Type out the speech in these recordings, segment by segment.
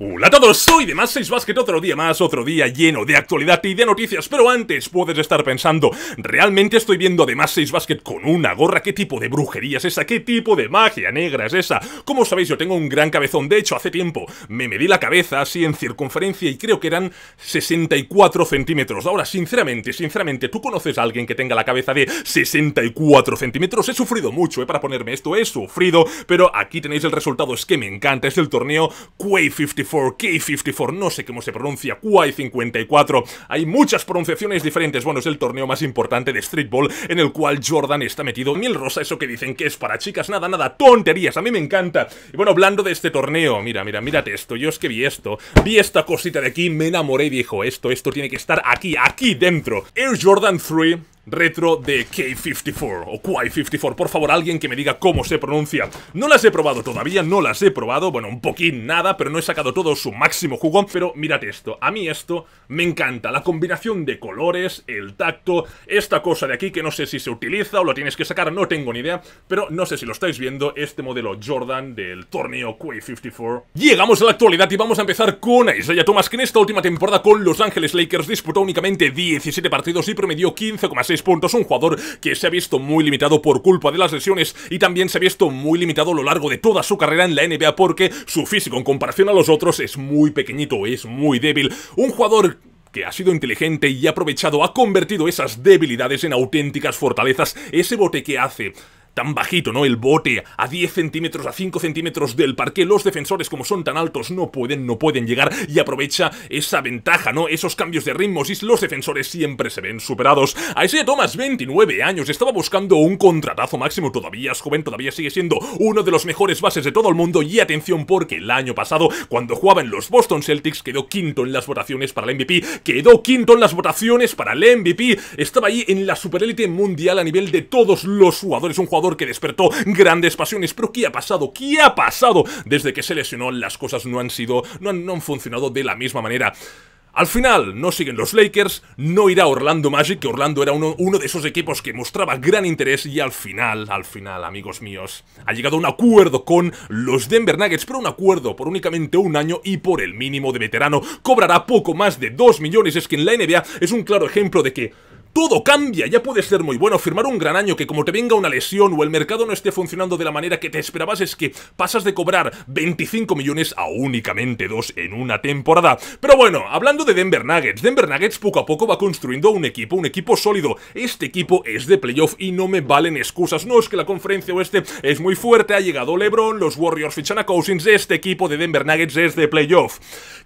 Hola a todos, soy de Más 6 Basket, otro día más, otro día lleno de actualidad y de noticias, pero antes puedes estar pensando, ¿realmente estoy viendo de Más 6 Basket con una gorra? ¿Qué tipo de brujería es esa? ¿Qué tipo de magia negra es esa? Como sabéis, yo tengo un gran cabezón, de hecho, hace tiempo me medí la cabeza así en circunferencia y creo que eran 64 centímetros. Ahora, sinceramente, sinceramente, ¿tú conoces a alguien que tenga la cabeza de 64 centímetros? He sufrido mucho, ¿eh? Para ponerme esto, he sufrido, pero aquí tenéis el resultado, es que me encanta, es el torneo Quay 50 K54, no sé cómo se pronuncia, QI54. Hay muchas pronunciaciones diferentes. Bueno, es el torneo más importante de streetball en el cual Jordan está metido. Mil rosa, eso que dicen que es para chicas, nada, nada, tonterías. A mí me encanta. Y bueno, hablando de este torneo, mira, mira, mírate esto. Yo es que vi esto, vi esta cosita de aquí, me enamoré y dijo, esto, esto tiene que estar aquí, aquí dentro. Air Jordan 3 retro de K54 o Quai54. Por favor, alguien que me diga cómo se pronuncia. No las he probado todavía, no las he probado, bueno, un poquín nada, pero no he sacado todo su máximo jugón Pero mirad esto, a mí esto me encanta. La combinación de colores, el tacto, esta cosa de aquí que no sé si se utiliza o lo tienes que sacar, no tengo ni idea. Pero no sé si lo estáis viendo, este modelo Jordan del torneo Quai54. Llegamos a la actualidad y vamos a empezar con Isaiah Thomas, que en esta última temporada con Los Ángeles Lakers disputó únicamente 17 partidos y promedió 15,6 puntos, un jugador que se ha visto muy limitado por culpa de las lesiones y también se ha visto muy limitado a lo largo de toda su carrera en la NBA porque su físico en comparación a los otros es muy pequeñito, es muy débil. Un jugador que ha sido inteligente y aprovechado, ha convertido esas debilidades en auténticas fortalezas, ese bote que hace tan bajito, ¿no? El bote a 10 centímetros, a 5 centímetros del parque. Los defensores, como son tan altos, no pueden, no pueden llegar y aprovecha esa ventaja, ¿no? Esos cambios de ritmos y los defensores siempre se ven superados. A ese Thomas, 29 años, estaba buscando un contratazo máximo. Todavía es joven, todavía sigue siendo uno de los mejores bases de todo el mundo. Y atención, porque el año pasado, cuando jugaba en los Boston Celtics, quedó quinto en las votaciones para el MVP. Quedó quinto en las votaciones para el MVP. Estaba ahí en la superélite mundial a nivel de todos los jugadores. Un jugador que despertó grandes pasiones. Pero ¿qué ha pasado? ¿Qué ha pasado? Desde que se lesionó las cosas no han sido, no han, no han funcionado de la misma manera. Al final no siguen los Lakers, no irá Orlando Magic, que Orlando era uno, uno, de esos equipos que mostraba gran interés y al final, al final, amigos míos, ha llegado a un acuerdo con los Denver Nuggets, pero un acuerdo por únicamente un año y por el mínimo de veterano. Cobrará poco más de 2 millones, es que en la NBA es un claro ejemplo de que todo cambia, ya puede ser muy bueno, firmar un gran año que como te venga una lesión o el mercado no esté funcionando de la manera que te esperabas es que pasas de cobrar 25 millones a únicamente dos en una temporada. Pero bueno, hablando de Denver Nuggets, Denver Nuggets poco a poco va construyendo un equipo, un equipo sólido. Este equipo es de playoff y no me valen excusas. No es que la conferencia oeste es muy fuerte, ha llegado LeBron, los Warriors fichan a Cousins, este equipo de Denver Nuggets es de playoff.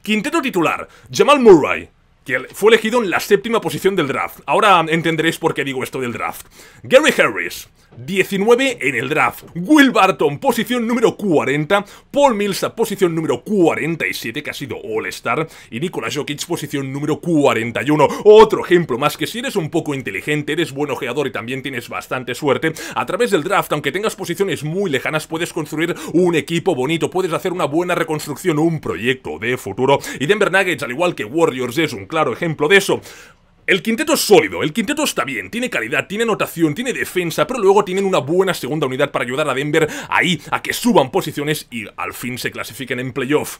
Quinteto titular, Jamal Murray, que fue elegido en la séptima posición del draft. Ahora entenderéis por qué digo esto del draft. Gary Harris. 19 en el draft. Will Barton, posición número 40. Paul Mills, posición número 47, que ha sido All-Star. Y Nicolas Jokic, posición número 41. Otro ejemplo más que si eres un poco inteligente, eres buen ojeador y también tienes bastante suerte, a través del draft, aunque tengas posiciones muy lejanas, puedes construir un equipo bonito, puedes hacer una buena reconstrucción, un proyecto de futuro. Y Denver Nuggets, al igual que Warriors, es un claro ejemplo de eso. El quinteto es sólido, el quinteto está bien, tiene calidad, tiene anotación, tiene defensa, pero luego tienen una buena segunda unidad para ayudar a Denver ahí a que suban posiciones y al fin se clasifiquen en playoff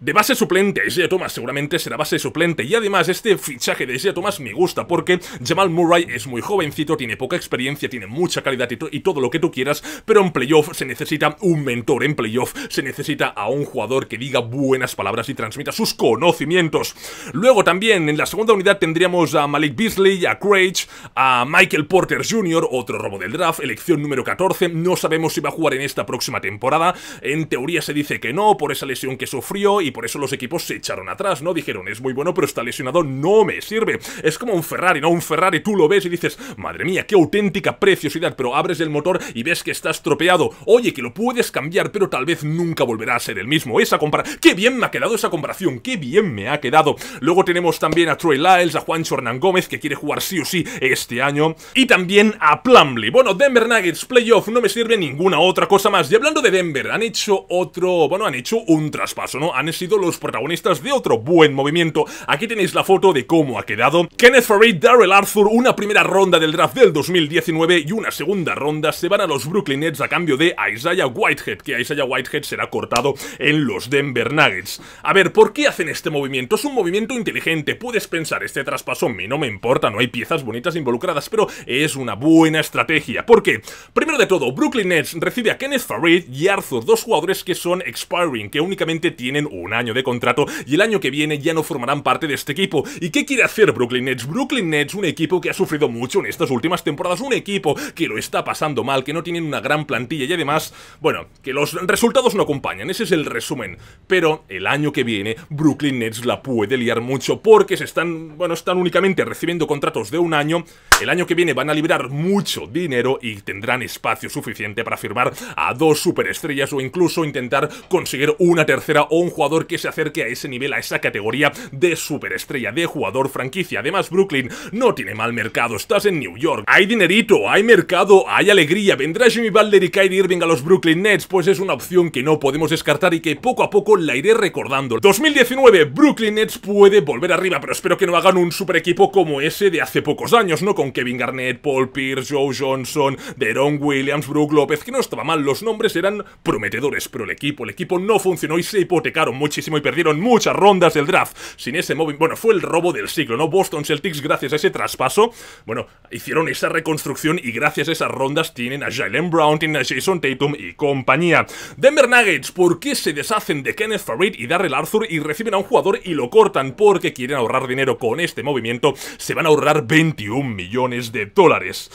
de base suplente, Isaiah Thomas seguramente será base suplente y además este fichaje de Isaiah Thomas me gusta porque Jamal Murray es muy jovencito, tiene poca experiencia, tiene mucha calidad y, todo lo que tú quieras, pero en playoff se necesita un mentor, en playoff se necesita a un jugador que diga buenas palabras y transmita sus conocimientos. Luego también en la segunda unidad tendríamos a Malik Beasley, a Craig, a Michael Porter Jr., otro robo del draft, elección número 14, no sabemos si va a jugar en esta próxima temporada, en teoría se dice que no por esa lesión que sufrió por eso los equipos se echaron atrás, ¿no? Dijeron, es muy bueno, pero está lesionado, no me sirve. Es como un Ferrari, ¿no? Un Ferrari, tú lo ves y dices, madre mía, qué auténtica preciosidad, pero abres el motor y ves que está estropeado. Oye, que lo puedes cambiar, pero tal vez nunca volverá a ser el mismo. Esa comparación, ¡Qué bien me ha quedado esa comparación! ¡Qué bien me ha quedado! Luego tenemos también a Troy Lyles, a Juancho Hernán Gómez, que quiere jugar sí o sí este año. Y también a Plumley. Bueno, Denver Nuggets, playoff, no me sirve ninguna otra cosa más. Y hablando de Denver, han hecho otro... Bueno, han hecho un traspaso, ¿no? Han sido los protagonistas de otro buen movimiento. Aquí tenéis la foto de cómo ha quedado. Kenneth Farid, Darrell Arthur, una primera ronda del draft del 2019 y una segunda ronda se van a los Brooklyn Nets a cambio de Isaiah Whitehead, que Isaiah Whitehead será cortado en los Denver Nuggets. A ver, ¿por qué hacen este movimiento? Es un movimiento inteligente, puedes pensar, este traspaso a mí no me importa, no hay piezas bonitas involucradas, pero es una buena estrategia. ¿Por qué? Primero de todo, Brooklyn Nets recibe a Kenneth Farid y Arthur, dos jugadores que son expiring, que únicamente tienen un año de contrato y el año que viene ya no formarán parte de este equipo. ¿Y qué quiere hacer Brooklyn Nets? Brooklyn Nets, un equipo que ha sufrido mucho en estas últimas temporadas, un equipo que lo está pasando mal, que no tienen una gran plantilla y además, bueno, que los resultados no acompañan, ese es el resumen. Pero el año que viene Brooklyn Nets la puede liar mucho porque se están, bueno, están únicamente recibiendo contratos de un año, el año que viene van a liberar mucho dinero y tendrán espacio suficiente para firmar a dos superestrellas o incluso intentar conseguir una tercera o un jugador que se acerque a ese nivel, a esa categoría de superestrella, de jugador franquicia. Además, Brooklyn no tiene mal mercado, estás en New York. Hay dinerito, hay mercado, hay alegría. ¿Vendrá Jimmy Valder y Kyrie Irving a los Brooklyn Nets? Pues es una opción que no podemos descartar y que poco a poco la iré recordando. 2019, Brooklyn Nets puede volver arriba, pero espero que no hagan un super equipo como ese de hace pocos años, ¿no? Con Kevin Garnett, Paul Pierce, Joe Johnson, Deron Williams, Brook López, que no estaba mal, los nombres eran prometedores, pero el equipo, el equipo no funcionó y se hipotecaron mucho muchísimo y perdieron muchas rondas del draft. Sin ese móvil, bueno, fue el robo del siglo, ¿no? Boston Celtics, gracias a ese traspaso, bueno, hicieron esa reconstrucción y gracias a esas rondas tienen a Jalen Brown, tienen a Jason Tatum y compañía. Denver Nuggets, ¿por qué se deshacen de Kenneth Farid y Darrell Arthur y reciben a un jugador y lo cortan? Porque quieren ahorrar dinero con este movimiento, se van a ahorrar 21 millones de dólares.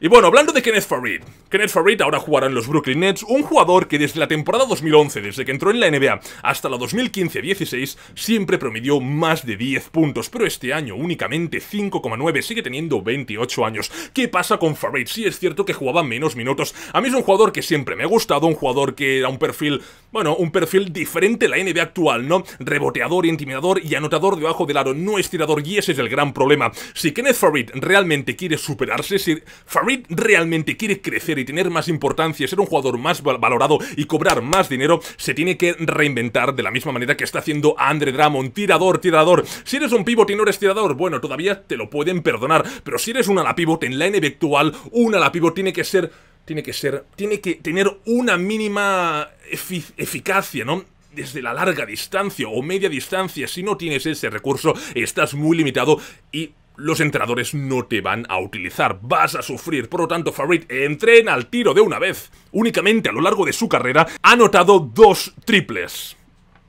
Y bueno, hablando de Kenneth Farid. Kenneth Farid ahora jugará en los Brooklyn Nets, un jugador que desde la temporada 2011, desde que entró en la NBA hasta la 2015-16, siempre promedió más de 10 puntos, pero este año únicamente 5,9, sigue teniendo 28 años. ¿Qué pasa con Farid? Sí es cierto que jugaba menos minutos. A mí es un jugador que siempre me ha gustado, un jugador que era un perfil, bueno, un perfil diferente a la NBA actual, ¿no? Reboteador, intimidador y anotador debajo del aro, no estirador, y ese es el gran problema. Si Kenneth Farid realmente quiere superarse, si realmente quiere crecer y tener más importancia, ser un jugador más valorado y cobrar más dinero, se tiene que reinventar de la misma manera que está haciendo Andre Drummond. Tirador, tirador. Si eres un pivot y no eres tirador, bueno, todavía te lo pueden perdonar. Pero si eres un ala pivot en la NBA actual, un ala pivot tiene que ser... Tiene que ser... Tiene que tener una mínima eficacia, ¿no? desde la larga distancia o media distancia, si no tienes ese recurso, estás muy limitado y los entrenadores no te van a utilizar, vas a sufrir. Por lo tanto, Farid entrena al tiro de una vez. Únicamente a lo largo de su carrera ha anotado dos triples.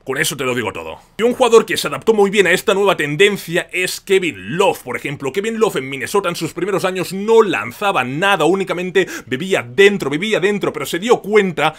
Con eso te lo digo todo. Y un jugador que se adaptó muy bien a esta nueva tendencia es Kevin Love, por ejemplo. Kevin Love en Minnesota en sus primeros años no lanzaba nada, únicamente bebía dentro, bebía dentro, pero se dio cuenta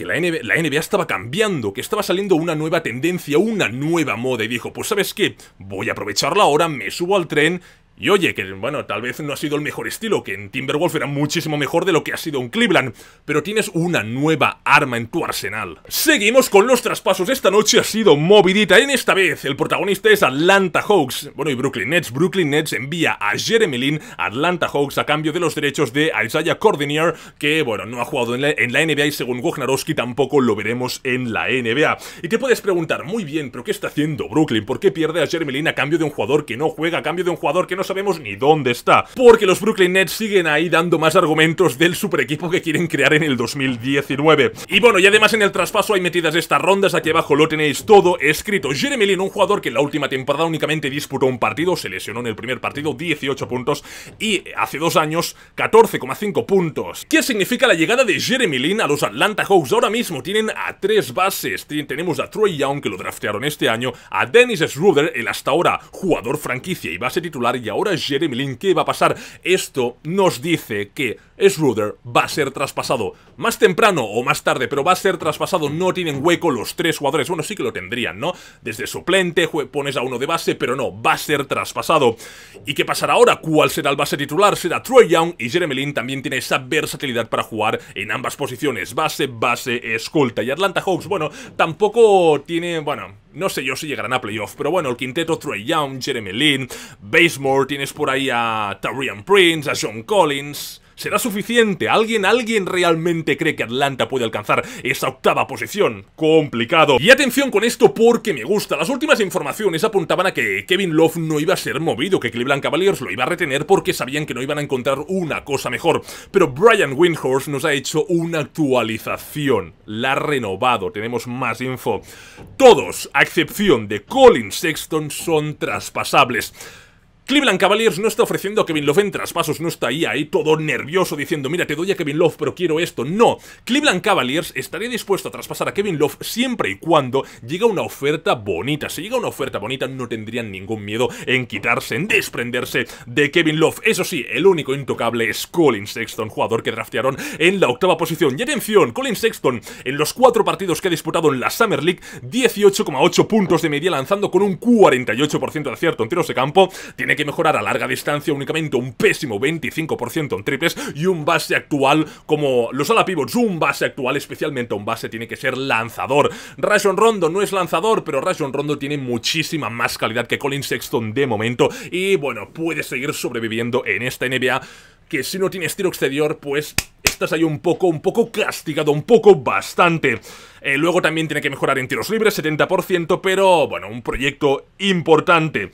que la NBA, estaba cambiando, que estaba saliendo una nueva tendencia, una nueva moda, y dijo, pues sabes qué, voy a aprovecharla ahora, me subo al tren y oye, que bueno, tal vez no ha sido el mejor estilo, que en Timberwolf era muchísimo mejor de lo que ha sido en Cleveland, pero tienes una nueva arma en tu arsenal. Seguimos con los traspasos, esta noche ha sido movidita, en esta vez el protagonista es Atlanta Hawks, bueno y Brooklyn Nets, Brooklyn Nets envía a Jeremy Lin a Atlanta Hawks a cambio de los derechos de Isaiah Cordinier, que bueno, no ha jugado en la, NBA y según Wojnarowski tampoco lo veremos en la NBA. Y te puedes preguntar, muy bien, pero ¿qué está haciendo Brooklyn? ¿Por qué pierde a Jeremy Lin a cambio de un jugador que no juega, a cambio de un jugador que no sabemos ni dónde está, porque los Brooklyn Nets siguen ahí dando más argumentos del super equipo que quieren crear en el 2019. Y bueno, y además en el traspaso hay metidas estas rondas, aquí abajo lo tenéis todo escrito. Jeremy Lin, un jugador que en la última temporada únicamente disputó un partido, se lesionó en el primer partido, 18 puntos, y hace dos años 14,5 puntos. ¿Qué significa la llegada de Jeremy Lin a los Atlanta Hawks? Ahora mismo tienen a tres bases, tenemos a Troy Young, que lo draftearon este año, a Dennis Schroeder, el hasta ahora jugador franquicia y base titular, y ahora Jeremy Lin, ¿qué va a pasar? Esto nos dice que Schroeder va a ser traspasado. Más temprano o más tarde, pero va a ser traspasado. No tienen hueco los tres jugadores. Bueno, sí que lo tendrían, ¿no? Desde suplente pones a uno de base, pero no, va a ser traspasado. ¿Y qué pasará ahora? ¿Cuál será el base titular? Será Troy Young y Jeremy Lin también tiene esa versatilidad para jugar en ambas posiciones. Base, base, escolta. Y Atlanta Hawks, bueno, tampoco tiene... Bueno, no sé yo si llegarán a playoff, pero bueno, el quinteto Troy Young, Jeremy Lin, Basemore, tienes por ahí a Tarian Prince, a John Collins, ¿Será suficiente? ¿Alguien, alguien realmente cree que Atlanta puede alcanzar esa octava posición? Complicado. Y atención con esto porque me gusta. Las últimas informaciones apuntaban a que Kevin Love no iba a ser movido, que Cleveland Cavaliers lo iba a retener porque sabían que no iban a encontrar una cosa mejor. Pero Brian Windhorst nos ha hecho una actualización. La ha renovado. Tenemos más info. Todos, a excepción de Colin Sexton, son traspasables. Cleveland Cavaliers no está ofreciendo a Kevin Love en traspasos, no está ahí, ahí todo nervioso diciendo, mira, te doy a Kevin Love, pero quiero esto. No, Cleveland Cavaliers estaría dispuesto a traspasar a Kevin Love siempre y cuando llegue una oferta bonita. Si llega una oferta bonita, no tendrían ningún miedo en quitarse, en desprenderse de Kevin Love. Eso sí, el único intocable es Colin Sexton, jugador que draftearon en la octava posición. Y atención, Colin Sexton, en los cuatro partidos que ha disputado en la Summer League, 18,8 puntos de media lanzando con un 48% de acierto en tiros de campo. Tiene que mejorar a larga distancia únicamente un pésimo 25% en triples y un base actual como los ala pivots, un base actual, especialmente un base, tiene que ser lanzador. Rajon Rondo no es lanzador, pero Rajon Rondo tiene muchísima más calidad que Colin Sexton de momento y bueno, puede seguir sobreviviendo en esta NBA que si no tiene tiro exterior, pues estás ahí un poco, un poco castigado, un poco bastante. Eh, luego también tiene que mejorar en tiros libres, 70%, pero bueno, un proyecto importante.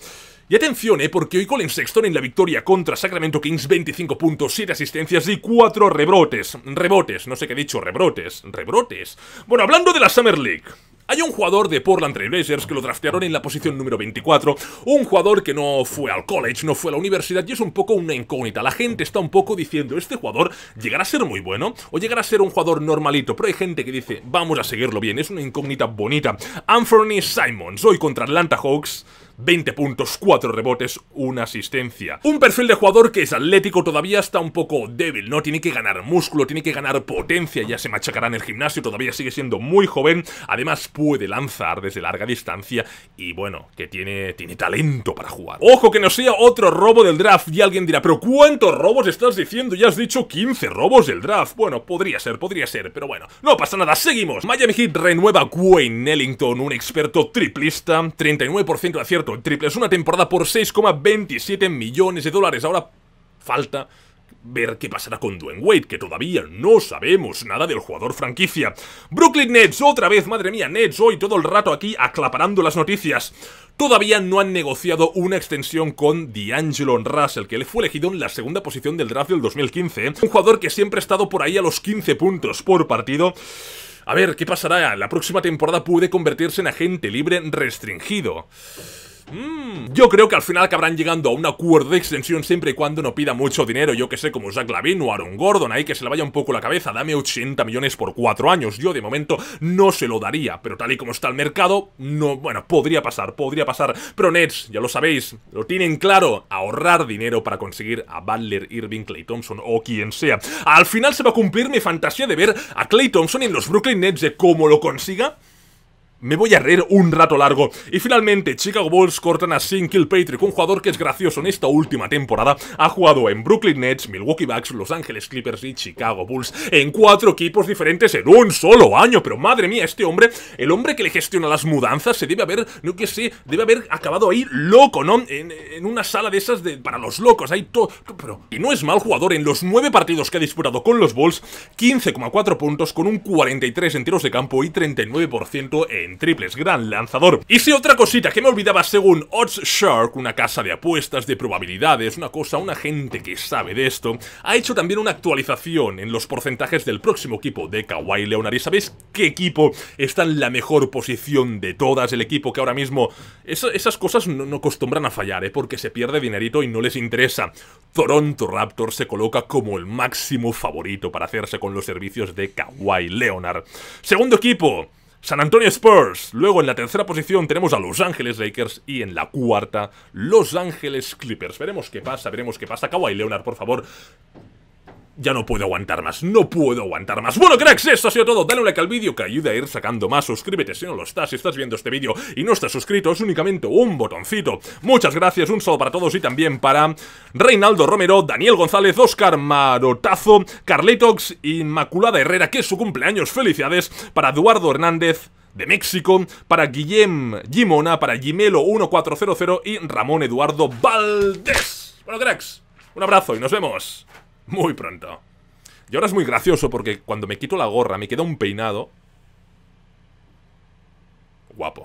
Y atención, eh, porque hoy Colin Sexton en la victoria contra Sacramento Kings, 25 puntos, 7 asistencias y 4 rebrotes. Rebotes, no sé qué he dicho, rebrotes, rebrotes. Bueno, hablando de la Summer League. Hay un jugador de Portland Trailblazers que lo draftearon en la posición número 24, un jugador que no fue al college, no fue a la universidad y es un poco una incógnita. La gente está un poco diciendo, este jugador llegará a ser muy bueno o llegará a ser un jugador normalito, pero hay gente que dice, vamos a seguirlo bien, es una incógnita bonita. Anthony Simons, hoy contra Atlanta Hawks 20 puntos, 4 rebotes, 1 asistencia. Un perfil de jugador que es atlético, todavía está un poco débil, ¿no? Tiene que ganar músculo, tiene que ganar potencia, ya se machacará en el gimnasio, todavía sigue siendo muy joven, además puede lanzar desde larga distancia y bueno, que tiene, tiene talento para jugar. Ojo que no sea otro robo del draft y alguien dirá, pero ¿cuántos robos estás diciendo? Ya has dicho 15 robos del draft. Bueno, podría ser, podría ser, pero bueno, no pasa nada, seguimos. Miami Heat renueva a Wayne Ellington, un experto triplista, 39% de acierto Triples triple. una temporada por 6,27 millones de dólares. Ahora falta ver qué pasará con Dwayne Wade, que todavía no sabemos nada del jugador franquicia. Brooklyn Nets, otra vez, madre mía, Nets hoy todo el rato aquí aclaparando las noticias. Todavía no han negociado una extensión con D'Angelo Russell, que le fue elegido en la segunda posición del draft del 2015. ¿eh? Un jugador que siempre ha estado por ahí a los 15 puntos por partido. A ver, ¿qué pasará? La próxima temporada puede convertirse en agente libre restringido. Mm. Yo creo que al final acabarán llegando a un acuerdo de extensión siempre y cuando no pida mucho dinero, yo que sé, como Zach Lavin o Aaron Gordon, ahí que se le vaya un poco la cabeza, dame 80 millones por 4 años, yo de momento no se lo daría, pero tal y como está el mercado, no, bueno, podría pasar, podría pasar, pero Nets, ya lo sabéis, lo tienen claro, ahorrar dinero para conseguir a Butler, Irving, Clay Thompson o quien sea. Al final se va a cumplir mi fantasía de ver a Clay Thompson en los Brooklyn Nets de cómo lo consiga, me voy a reír un rato largo. Y finalmente, Chicago Bulls cortan a Sin Patrick, un jugador que es gracioso en esta última temporada. Ha jugado en Brooklyn Nets, Milwaukee Bucks, Los Ángeles Clippers y Chicago Bulls. En cuatro equipos diferentes en un solo año. Pero madre mía, este hombre, el hombre que le gestiona las mudanzas, se debe haber, no que sé, debe haber acabado ahí loco, ¿no? En, una sala de esas de, para los locos, ahí todo... pero, y no es mal jugador en los nueve partidos que ha disputado con los Bulls, 15,4 puntos con un 43 en tiros de campo y 39% en en triples, gran lanzador. Y si otra cosita que me olvidaba, según Odds Shark, una casa de apuestas de probabilidades, una cosa, una gente que sabe de esto, ha hecho también una actualización en los porcentajes del próximo equipo de Kawhi Leonard. ¿Y sabéis qué equipo está en la mejor posición de todas? El equipo que ahora mismo... esas cosas no, acostumbran a fallar, ¿eh? porque se pierde dinerito y no les interesa. Toronto Raptors se coloca como el máximo favorito para hacerse con los servicios de Kawhi Leonard. Segundo equipo, San Antonio Spurs. Luego en la tercera posición tenemos a Los Ángeles Lakers y en la cuarta Los Ángeles Clippers. Veremos qué pasa, veremos qué pasa. ahí, Leonard, por favor, ya no puedo aguantar más, no puedo aguantar más Bueno cracks, esto ha sido todo, dale un like al vídeo que ayuda a ir sacando más Suscríbete si no lo estás, si estás viendo este vídeo y no estás suscrito Es únicamente un botoncito Muchas gracias, un saludo para todos y también para Reinaldo Romero, Daniel González, Oscar Marotazo Carlitox, Inmaculada Herrera, que es su cumpleaños Felicidades para Eduardo Hernández de México, para Guillem Gimona, para Gimelo1400 y Ramón Eduardo Valdés. Bueno, cracks, un abrazo y nos vemos. Muy pronto. Y ahora es muy gracioso porque cuando me quito la gorra me queda un peinado. Guapo.